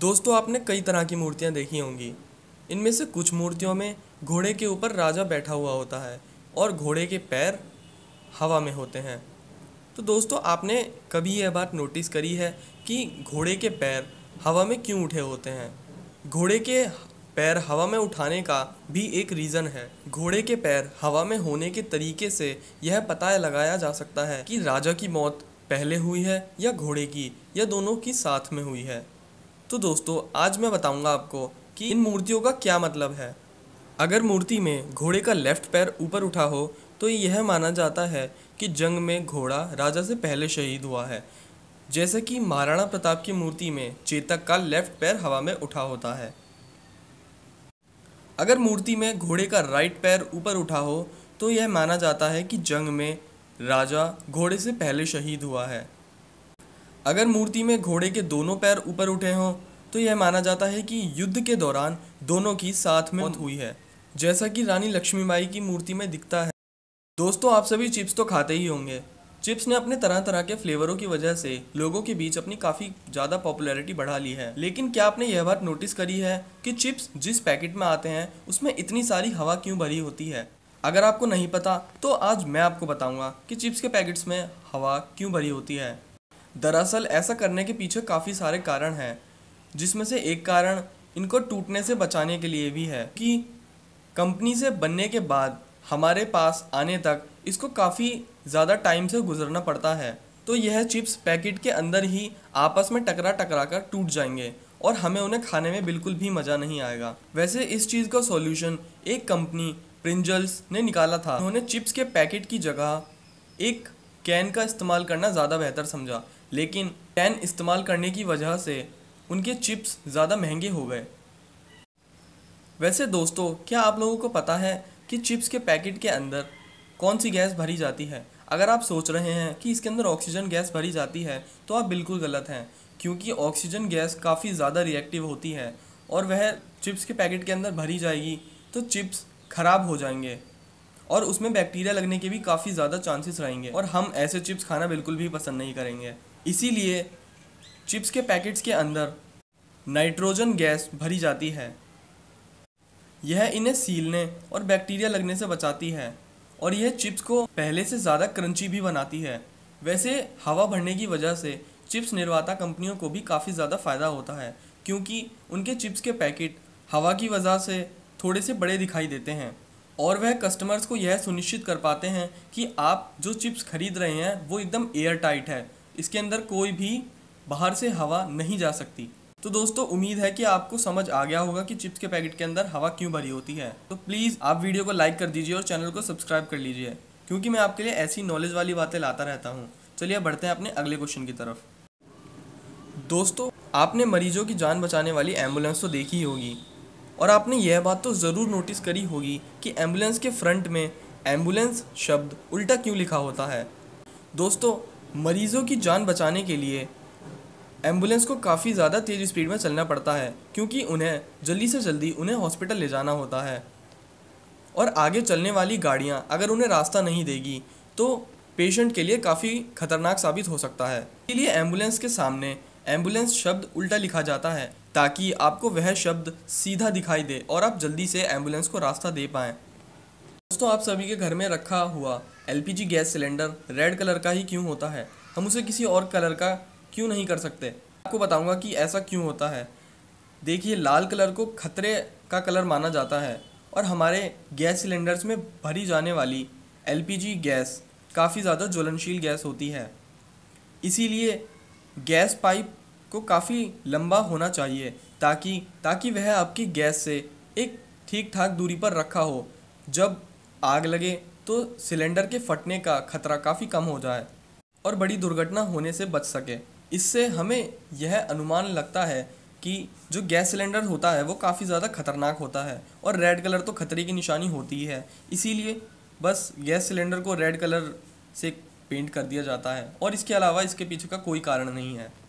दोस्तों आपने कई तरह की मूर्तियाँ देखी होंगी इनमें से कुछ मूर्तियों में घोड़े के ऊपर राजा बैठा हुआ होता है और घोड़े के पैर हवा में होते हैं तो दोस्तों आपने कभी यह बात नोटिस करी है कि घोड़े के पैर हवा में क्यों उठे होते हैं घोड़े के पैर हवा में उठाने का भी एक रीज़न है घोड़े के पैर हवा में होने के तरीके से यह पता लगाया जा सकता है कि राजा की मौत पहले हुई है या घोड़े की या दोनों की साथ में हुई है तो दोस्तों आज मैं बताऊंगा आपको कि इन मूर्तियों का क्या मतलब है अगर मूर्ति में घोड़े का लेफ्ट पैर ऊपर उठा हो तो यह माना जाता है कि जंग में घोड़ा राजा से पहले शहीद हुआ है जैसे कि महाराणा प्रताप की मूर्ति में चेतक का लेफ्ट पैर हवा में उठा होता है अगर मूर्ति में घोड़े का राइट पैर ऊपर उठा हो तो यह माना जाता है कि जंग में राजा घोड़े से पहले शहीद हुआ है अगर मूर्ति में घोड़े के दोनों पैर ऊपर उठे हों तो यह माना जाता है कि युद्ध के दौरान दोनों की साथ में मौत हुई है जैसा कि रानी लक्ष्मीबाई की मूर्ति में दिखता है दोस्तों आप सभी चिप्स तो खाते ही होंगे चिप्स ने अपने तरह तरह के फ्लेवरों की वजह से लोगों के बीच अपनी काफ़ी ज़्यादा पॉपुलैरिटी बढ़ा ली है लेकिन क्या आपने यह बात नोटिस करी है कि चिप्स जिस पैकेट में आते हैं उसमें इतनी सारी हवा क्यों भरी होती है अगर आपको नहीं पता तो आज मैं आपको बताऊंगा कि चिप्स के पैकेट्स में हवा क्यों भरी होती है दरअसल ऐसा करने के पीछे काफ़ी सारे कारण हैं जिसमें से एक कारण इनको टूटने से बचाने के लिए भी है कि कंपनी से बनने के बाद हमारे पास आने तक इसको काफ़ी ज़्यादा टाइम से गुजरना पड़ता है तो यह चिप्स पैकेट के अंदर ही आपस में टकरा टकरा कर टूट जाएंगे और हमें उन्हें खाने में बिल्कुल भी मज़ा नहीं आएगा वैसे इस चीज़ का सॉल्यूशन एक कंपनी प्रिंजल्स ने निकाला था उन्होंने चिप्स के पैकेट की जगह एक कैन का इस्तेमाल करना ज़्यादा बेहतर समझा लेकिन कैन इस्तेमाल करने की वजह से उनके चिप्स ज़्यादा महंगे हो गए वैसे दोस्तों क्या आप लोगों को पता है कि चिप्स के पैकेट के अंदर कौन सी गैस भरी जाती है अगर आप सोच रहे हैं कि इसके अंदर ऑक्सीजन गैस भरी जाती है तो आप बिल्कुल गलत हैं क्योंकि ऑक्सीजन गैस काफ़ी ज़्यादा रिएक्टिव होती है और वह चिप्स के पैकेट के अंदर भरी जाएगी तो चिप्स खराब हो जाएंगे और उसमें बैक्टीरिया लगने के भी काफ़ी ज़्यादा चांसेस रहेंगे और हम ऐसे चिप्स खाना बिल्कुल भी पसंद नहीं करेंगे इसीलिए चिप्स के पैकेट्स के अंदर नाइट्रोजन गैस भरी जाती है यह इन्हें सीलने और बैक्टीरिया लगने से बचाती है और यह चिप्स को पहले से ज़्यादा क्रंची भी बनाती है वैसे हवा भरने की वजह से चिप्स निर्माता कंपनियों को भी काफ़ी ज़्यादा फ़ायदा होता है क्योंकि उनके चिप्स के पैकेट हवा की वजह से थोड़े से बड़े दिखाई देते हैं और वह कस्टमर्स को यह सुनिश्चित कर पाते हैं कि आप जो चिप्स खरीद रहे हैं वो एकदम एयर टाइट है इसके अंदर कोई भी बाहर से हवा नहीं जा सकती तो दोस्तों उम्मीद है कि आपको समझ आ गया होगा कि चिप्स के पैकेट के अंदर हवा क्यों भरी होती है तो प्लीज़ आप वीडियो को लाइक कर दीजिए और चैनल को सब्सक्राइब कर लीजिए क्योंकि मैं आपके लिए ऐसी नॉलेज वाली बातें लाता रहता हूँ चलिए बढ़ते हैं अपने अगले क्वेश्चन की तरफ दोस्तों आपने मरीजों की जान बचाने वाली एम्बुलेंस तो देखी होगी और आपने यह बात तो ज़रूर नोटिस करी होगी कि एम्बुलेंस के फ्रंट में एम्बुलेंस शब्द उल्टा क्यों लिखा होता है दोस्तों मरीज़ों की जान बचाने के लिए एम्बुलेंस को काफ़ी ज़्यादा तेज़ स्पीड में चलना पड़ता है क्योंकि उन्हें जल्दी से जल्दी उन्हें हॉस्पिटल ले जाना होता है और आगे चलने वाली गाड़ियाँ अगर उन्हें रास्ता नहीं देगी तो पेशेंट के लिए काफ़ी खतरनाक साबित हो सकता है इसलिए एम्बुलेंस के सामने एम्बुलेंस शब्द उल्टा लिखा जाता है ताकि आपको वह शब्द सीधा दिखाई दे और आप जल्दी से एम्बुलेंस को रास्ता दे पाएँ दोस्तों आप सभी के घर में रखा हुआ L gas cylinder red colour का ही क्यों होता है हम उसे किसी और कलर का क्यों नहीं कर सकते आपको बताऊंगा कि ऐसा क्यों होता है देखिए लाल कलर को खतरे का कलर माना जाता है और हमारे गैस सिलेंडर्स में भरी जाने वाली एल गैस काफ़ी ज़्यादा ज्वलनशील गैस होती है इसीलिए गैस पाइप को काफ़ी लंबा होना चाहिए ताकि ताकि वह आपकी गैस से एक ठीक ठाक दूरी पर रखा हो जब आग लगे तो सिलेंडर के फटने का खतरा काफ़ी कम हो जाए और बड़ी दुर्घटना होने से बच सके इससे हमें यह अनुमान लगता है कि जो गैस सिलेंडर होता है वो काफ़ी ज़्यादा खतरनाक होता है और रेड कलर तो खतरे की निशानी होती ही है इसीलिए बस गैस सिलेंडर को रेड कलर से पेंट कर दिया जाता है और इसके अलावा इसके पीछे का कोई कारण नहीं है